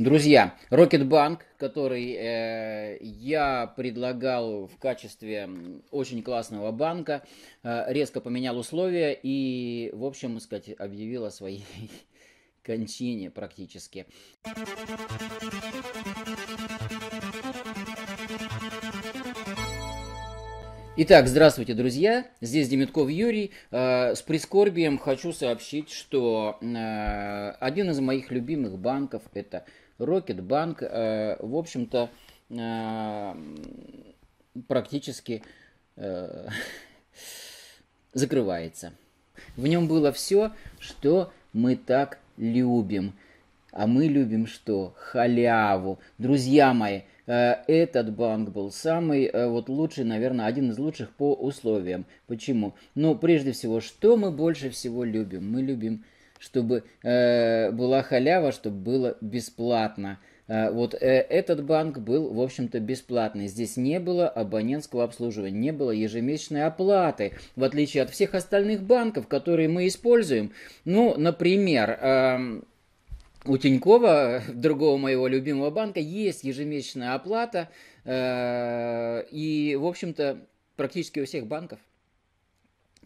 Друзья, Рокетбанк, который э, я предлагал в качестве очень классного банка, э, резко поменял условия и, в общем, сказать, объявил о своей кончине практически. Итак, здравствуйте, друзья. Здесь Демитков Юрий. Э, с прискорбием хочу сообщить, что э, один из моих любимых банков это Рокетбанк. Э, в общем-то, практически закрывается. В нем было все, что мы так любим. А мы любим что? Халяву. Друзья мои, Э, этот банк был самый, э, вот лучший, наверное, один из лучших по условиям. Почему? Ну, прежде всего, что мы больше всего любим? Мы любим, чтобы э, была халява, чтобы было бесплатно. Э, вот этот банк был, в общем-то, бесплатный. Здесь не было абонентского обслуживания, не было ежемесячной оплаты, в отличие от всех остальных банков, которые мы используем. Ну, например, эм, у Тинькова, другого моего любимого банка, есть ежемесячная оплата. Э, и, в общем-то, практически у всех банков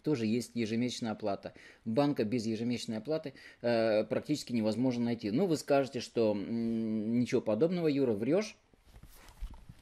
тоже есть ежемесячная оплата. Банка без ежемесячной оплаты э, практически невозможно найти. Ну, вы скажете, что ничего подобного, Юра, врешь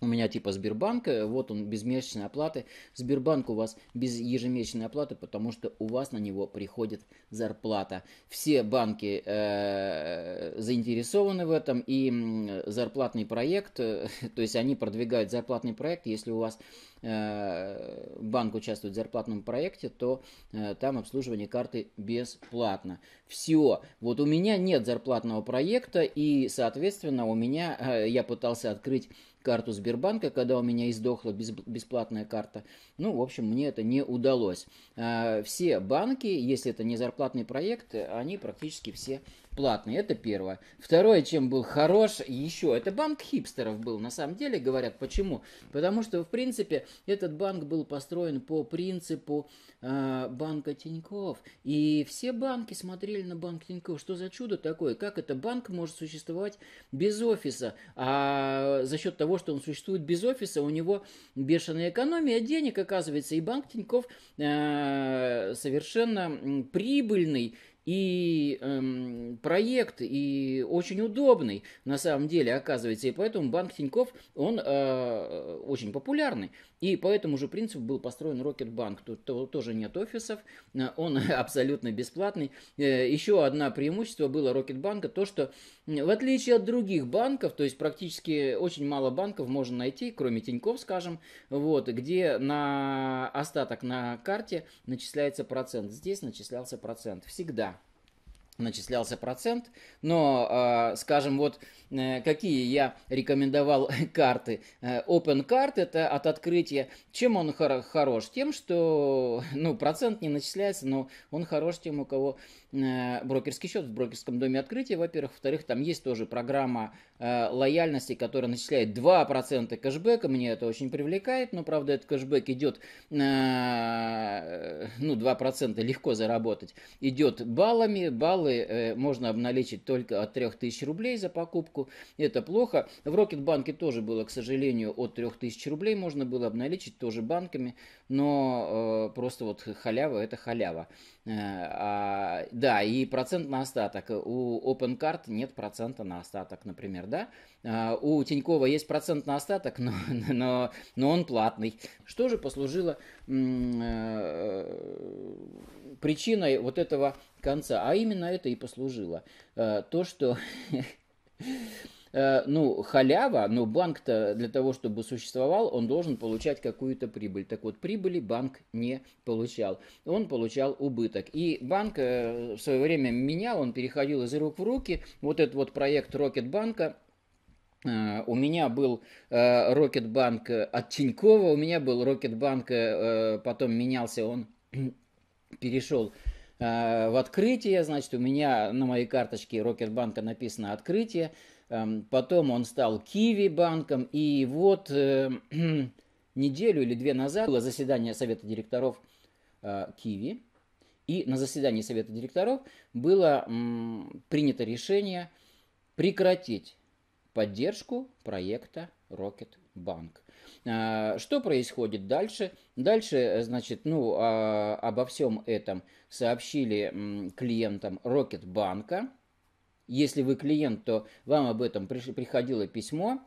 у меня типа Сбербанка, вот он без месячной оплаты. Сбербанк у вас без ежемесячной оплаты, потому что у вас на него приходит зарплата. Все банки э, заинтересованы в этом, и зарплатный проект, э, то есть они продвигают зарплатный проект, если у вас э, банк участвует в зарплатном проекте, то э, там обслуживание карты бесплатно. Все. Вот у меня нет зарплатного проекта, и, соответственно, у меня, э, я пытался открыть карту Сбербанка, когда у меня издохла бесплатная карта. Ну, в общем, мне это не удалось. А, все банки, если это не зарплатный проект, они практически все платный, это первое. Второе, чем был хорош еще, это банк хипстеров был, на самом деле, говорят, почему? Потому что, в принципе, этот банк был построен по принципу э, банка Тиньков, и все банки смотрели на банк Тиньков, что за чудо такое, как это банк может существовать без офиса, а за счет того, что он существует без офиса, у него бешеная экономия денег, оказывается, и банк Тиньков э, а, совершенно прибыльный, и эм, проект, и очень удобный на самом деле оказывается. И поэтому банк Тиньков, он э, очень популярный. И по этому же принципу был построен Рокетбанк. Тут то, тоже нет офисов, э, он абсолютно бесплатный. Э, еще одно преимущество было Рокетбанка, то что в отличие от других банков, то есть практически очень мало банков можно найти, кроме Тиньков, скажем, вот, где на остаток на карте начисляется процент. Здесь начислялся процент всегда начислялся процент, но, а, скажем, вот э, какие я рекомендовал карты. Э, Open Card это от открытия. Чем он хорош? Тем, что ну, процент не начисляется, но он хорош тем, у кого э, брокерский счет в брокерском доме открытия, во-первых. Во-вторых, там есть тоже программа лояльности, которая начисляет 2% кэшбэка. Мне это очень привлекает, но, правда, этот кэшбэк идет Э, ну, 2% легко заработать, идет баллами. Баллы э, можно обналичить только от 3000 рублей за покупку. Это плохо. В Рокетбанке тоже было, к сожалению, от 3000 рублей можно было обналичить тоже банками, но э, просто вот халява – это халява. Э, а, да, и процент на остаток. У OpenCard нет процента на остаток, например, да? А, у Тинькова есть процент на остаток, но, но, но он платный. Что же послужило э, причиной вот этого конца? А именно это и послужило. Э, то, что Э, ну, халява, но банк-то для того, чтобы существовал, он должен получать какую-то прибыль. Так вот, прибыли банк не получал. Он получал убыток. И банк э, в свое время менял, он переходил из рук в руки. Вот этот вот проект Рокетбанка э, у меня был Рокетбанк uh, от Тинькова, у меня был Рокетбанк, uh, потом менялся он, перешел в открытие, значит, у меня на моей карточке Рокетбанка написано открытие, Эм, потом он стал Киви банком. И вот э, неделю или две назад было заседание Совета директоров э, Киви. И на заседании Совета директоров было принято решение прекратить поддержку проекта Rocket Bank. Э, что происходит дальше? Дальше, значит, ну, а, обо всем этом сообщили клиентам Rocket банка. Если вы клиент, то вам об этом приходило письмо,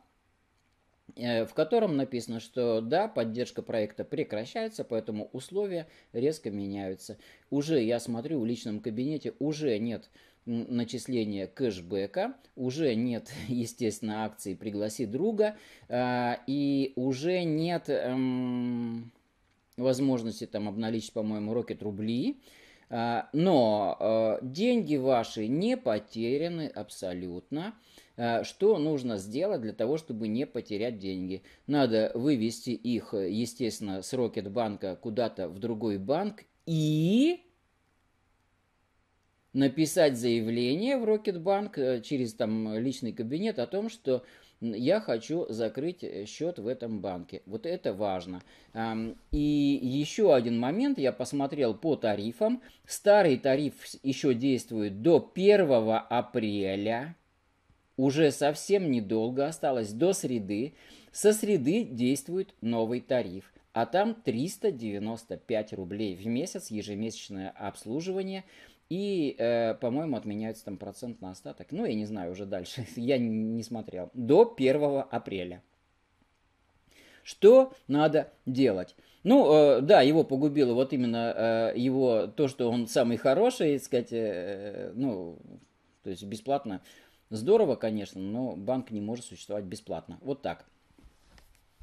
э, в котором написано, что да, поддержка проекта прекращается, поэтому условия резко меняются. Уже, я смотрю, в личном кабинете уже нет начисления кэшбэка, уже нет, естественно, акции «Пригласи друга», э, и уже нет эм, возможности там обналичить, по-моему, рокет рубли, а, но а, деньги ваши не потеряны абсолютно. А, что нужно сделать для того, чтобы не потерять деньги? Надо вывести их, естественно, с Рокетбанка куда-то в другой банк и написать заявление в Рокетбанк э, через там личный кабинет о том, что я хочу закрыть э, счет в этом банке. Вот это важно. И еще один момент, я посмотрел по тарифам. Старый тариф еще действует до 1 апреля. Уже совсем недолго осталось до среды. Со среды действует новый тариф а там 395 рублей в месяц ежемесячное обслуживание – и, э, по-моему, отменяется там процент на остаток. Ну, я не знаю уже дальше, я не смотрел. До 1 апреля. Что надо делать? Ну, э, да, его погубило вот именно э, его, то, что он самый хороший, сказать, э, ну, то есть бесплатно. Здорово, конечно, но банк не может существовать бесплатно. Вот так.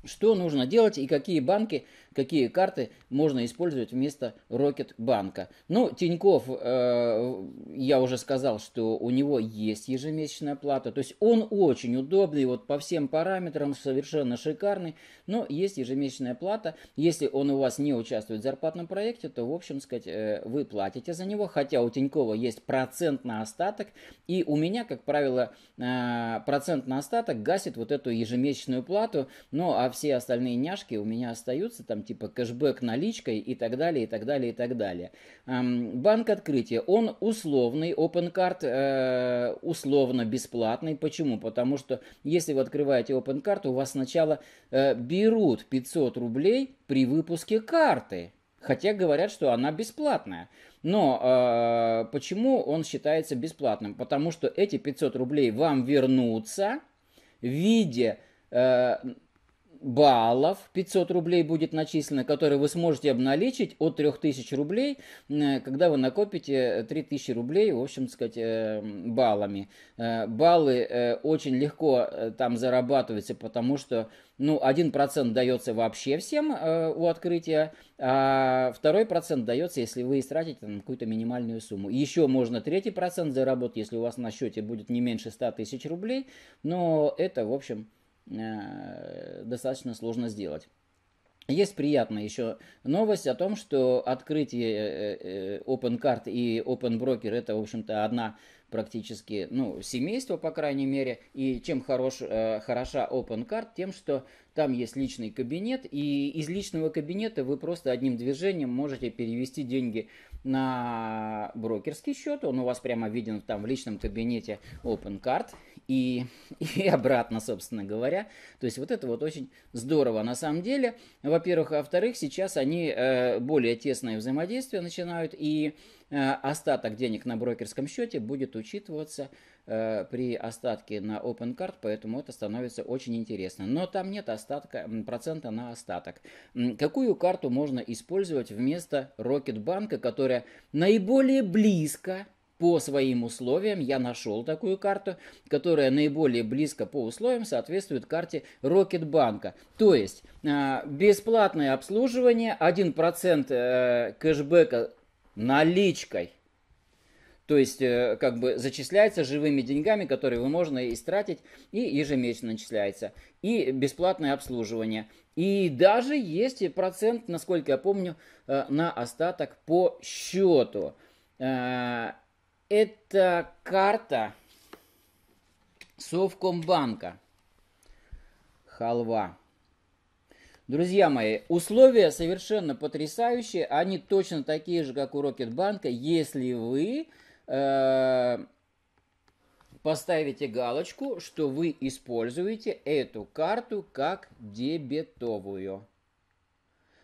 Что нужно делать и какие банки, какие карты можно использовать вместо Rocket Рокетбанка. Ну, Тиньков, э, я уже сказал, что у него есть ежемесячная плата. То есть он очень удобный, вот по всем параметрам совершенно шикарный. Но есть ежемесячная плата. Если он у вас не участвует в зарплатном проекте, то, в общем, сказать, э, вы платите за него. Хотя у Тинькова есть процент на остаток. И у меня, как правило, э, процент на остаток гасит вот эту ежемесячную плату. Ну, а все остальные няшки у меня остаются, там типа кэшбэк наличкой и так далее, и так далее, и так далее. Эм, банк открытия, он условный, OpenCard э, условно бесплатный. Почему? Потому что если вы открываете Open Card у вас сначала э, берут 500 рублей при выпуске карты. Хотя говорят, что она бесплатная. Но э, почему он считается бесплатным? Потому что эти 500 рублей вам вернутся в виде э, баллов, 500 рублей будет начислено, которые вы сможете обналичить от 3000 рублей, когда вы накопите 3000 э, рублей, в общем сказать, эм, баллами. Э, баллы э, очень легко там зарабатываются, потому что ну, 1% дается вообще всем у открытия, а второй процент дается, если вы истратите там, какую-то минимальную сумму. Еще можно третий процент заработать, если у вас на счете будет не меньше 100 тысяч рублей, но это, в общем, Э, достаточно сложно сделать. Есть приятная еще новость о том, что открытие э, э, OpenCard и OpenBroker это, в общем-то, одна практически, ну, семейство, по крайней мере. И чем хорош, хороша OpenCard? Тем, что там есть личный кабинет, и из личного кабинета вы просто одним движением можете перевести деньги на брокерский счет. Он у вас прямо виден там в личном кабинете OpenCard и, и обратно, собственно говоря. То есть вот это вот очень здорово на самом деле. Во-первых, а во-вторых, сейчас они э, более тесное взаимодействие начинают, и э, остаток денег на брокерском счете будет учитываться э, при остатке на OpenCard, поэтому это становится очень интересно. Но там нет остатка, процента на остаток. Какую карту можно использовать вместо Rocket Рокетбанка, которая наиболее близко по своим условиям я нашел такую карту, которая наиболее близко по условиям соответствует карте Рокетбанка. То есть а, бесплатное обслуживание, 1% э, кэшбэка наличкой. То есть, э, как бы зачисляется живыми деньгами, которые вы можно истратить, и ежемесячно начисляется. И бесплатное обслуживание. И даже есть процент, насколько я помню, э, на остаток по счету. Это карта Совкомбанка. Халва. Друзья мои, условия совершенно потрясающие. Они точно такие же, как у Рокетбанка, если вы э, поставите галочку, что вы используете эту карту как дебетовую.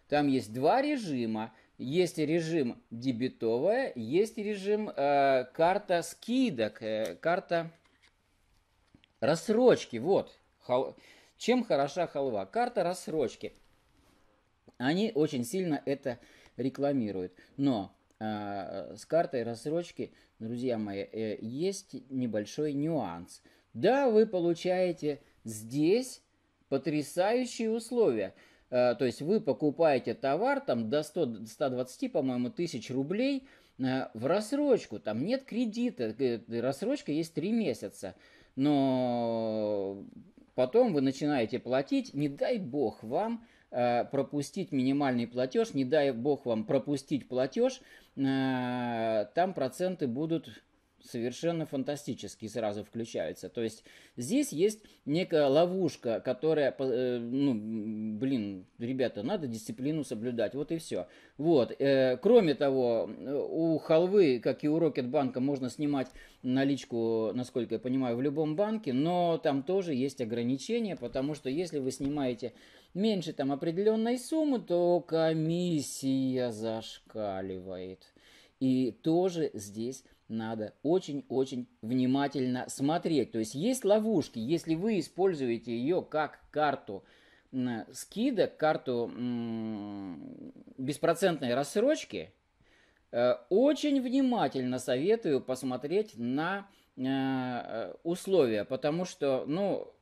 Там есть два режима. Есть режим дебетовая, есть режим э, карта скидок, э, карта рассрочки. Вот, Хол... чем хороша халва? Карта рассрочки. Они очень сильно это рекламируют. Но э, с картой рассрочки, друзья мои, э, есть небольшой нюанс. Да, вы получаете здесь потрясающие условия – Э, то есть вы покупаете товар там до 100, 120, по-моему, тысяч рублей э, в рассрочку, там нет кредита, э, рассрочка есть 3 месяца, но потом вы начинаете платить, не дай бог вам пропустить минимальный платеж, не дай бог вам пропустить платеж, там проценты будут совершенно фантастически сразу включаются. То есть здесь есть некая ловушка, которая, э, ну, блин, ребята, надо дисциплину соблюдать, вот и все. Вот. Э, кроме того, у халвы, как и у Рокетбанка, можно снимать наличку, насколько я понимаю, в любом банке, но там тоже есть ограничения, потому что если вы снимаете меньше там определенной суммы, то комиссия зашкаливает. И тоже здесь надо очень-очень внимательно смотреть. То есть есть ловушки, если вы используете ее как карту скидок, карту беспроцентной рассрочки, э, очень внимательно советую посмотреть на э, э, условия, потому что, ну,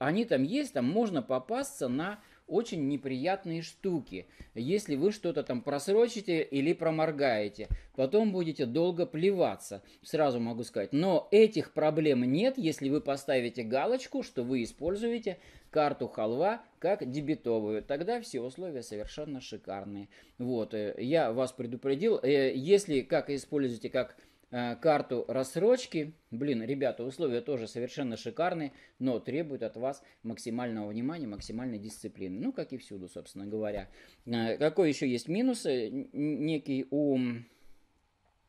они там есть, там можно попасться на очень неприятные штуки, если вы что-то там просрочите или проморгаете. Потом будете долго плеваться, сразу могу сказать. Но этих проблем нет, если вы поставите галочку, что вы используете карту халва как дебетовую. Тогда все условия совершенно шикарные. Вот, э, я вас предупредил. Э, если как используете как Э, карту рассрочки. Блин, ребята, условия тоже совершенно шикарные, но требуют от вас максимального внимания, максимальной дисциплины. Ну, как и всюду, собственно говоря. Э, какой еще есть минус? Некий у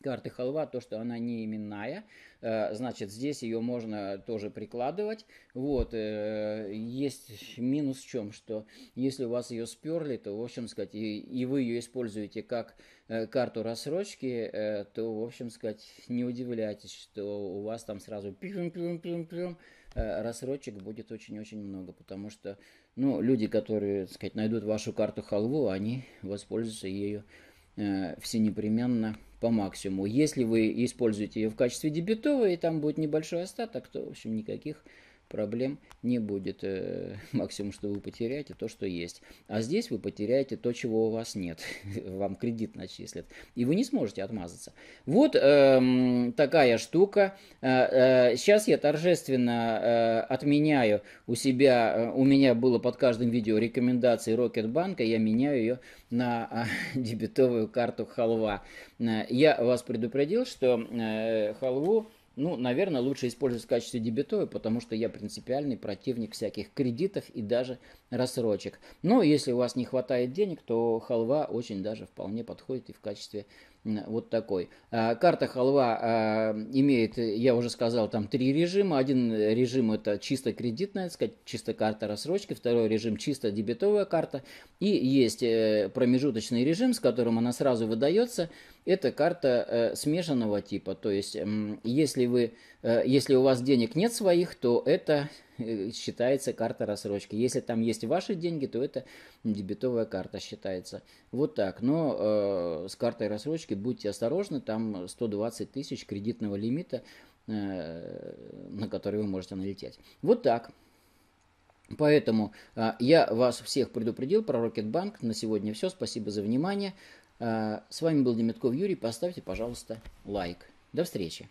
карты халва, то, что она не именная, э, значит, здесь ее можно тоже прикладывать. Вот, э, есть минус в чем, что если у вас ее сперли, то, в общем сказать, и, и вы ее используете как э, карту рассрочки, то, в общем сказать, не удивляйтесь, что у вас там сразу пим-пим-пим-пим рассрочек будет очень-очень много, потому что, ну, люди, которые, так сказать, найдут вашу карту халву, они воспользуются ею Э, все непременно по максимуму. Если вы используете ее в качестве дебетовой, и там будет небольшой остаток, то, в общем, никаких проблем не будет. Э, максимум, что вы потеряете, то, что есть. А здесь вы потеряете то, чего у вас нет. Вам кредит начислят. И вы не сможете отмазаться. Вот эм, такая штука. Э, э, сейчас я торжественно отменяю у себя, у меня было под каждым видео рекомендации Рокетбанка, я меняю ее на а, дебетовую карту халва. Я вас предупредил, что халву ну, наверное, лучше использовать в качестве дебетовой, потому что я принципиальный противник всяких кредитов и даже рассрочек. Но если у вас не хватает денег, то халва очень даже вполне подходит и в качестве вот такой. А, карта халва а, имеет, я уже сказал, там три режима. Один режим это чисто кредитная, сказать, чисто карта рассрочки. Второй режим чисто дебетовая карта. И есть э, промежуточный режим, с которым она сразу выдается. Это карта э, смешанного типа. То есть, если вы Э, если у вас денег нет своих, то это э, считается карта рассрочки. Если там есть ваши деньги, то это дебетовая карта считается. Вот так. Но э, с картой рассрочки будьте осторожны, там 120 тысяч кредитного лимита, э, на который вы можете налететь. Вот так. Поэтому э, я вас всех предупредил про Рокетбанк. На сегодня все. Спасибо за внимание. Э, с вами был Демятков Юрий. Поставьте, пожалуйста, лайк. До встречи.